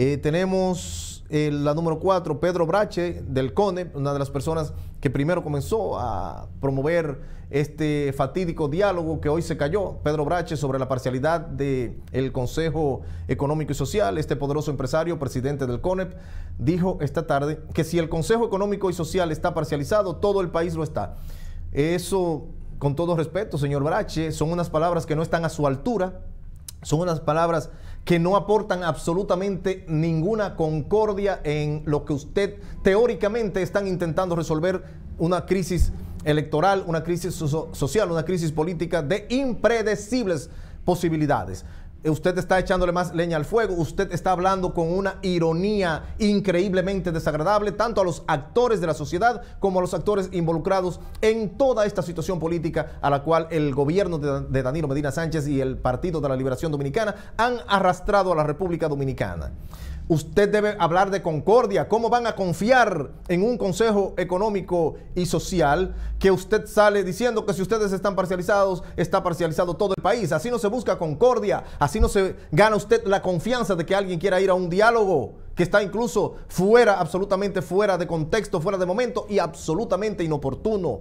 Eh, tenemos eh, la número 4, Pedro Brache del CONE, una de las personas que primero comenzó a promover este fatídico diálogo que hoy se cayó, Pedro Brache, sobre la parcialidad del Consejo Económico y Social. Este poderoso empresario, presidente del CONEP, dijo esta tarde que si el Consejo Económico y Social está parcializado, todo el país lo está. Eso, con todo respeto, señor Brache, son unas palabras que no están a su altura, son unas palabras que no aportan absolutamente ninguna concordia en lo que usted teóricamente están intentando resolver una crisis electoral, una crisis social, una crisis política de impredecibles posibilidades. Eh, usted está echándole más leña al fuego, usted está hablando con una ironía increíblemente desagradable, tanto a los actores de la sociedad como a los actores involucrados en toda esta situación política a la cual el gobierno de Danilo Medina Sánchez y el Partido de la Liberación Dominicana han arrastrado a la República Dominicana. Usted debe hablar de concordia. ¿Cómo van a confiar en un consejo económico y social que usted sale diciendo que si ustedes están parcializados, está parcializado todo el país? Así no se busca concordia. Así no se gana usted la confianza de que alguien quiera ir a un diálogo que está incluso fuera, absolutamente fuera de contexto, fuera de momento y absolutamente inoportuno.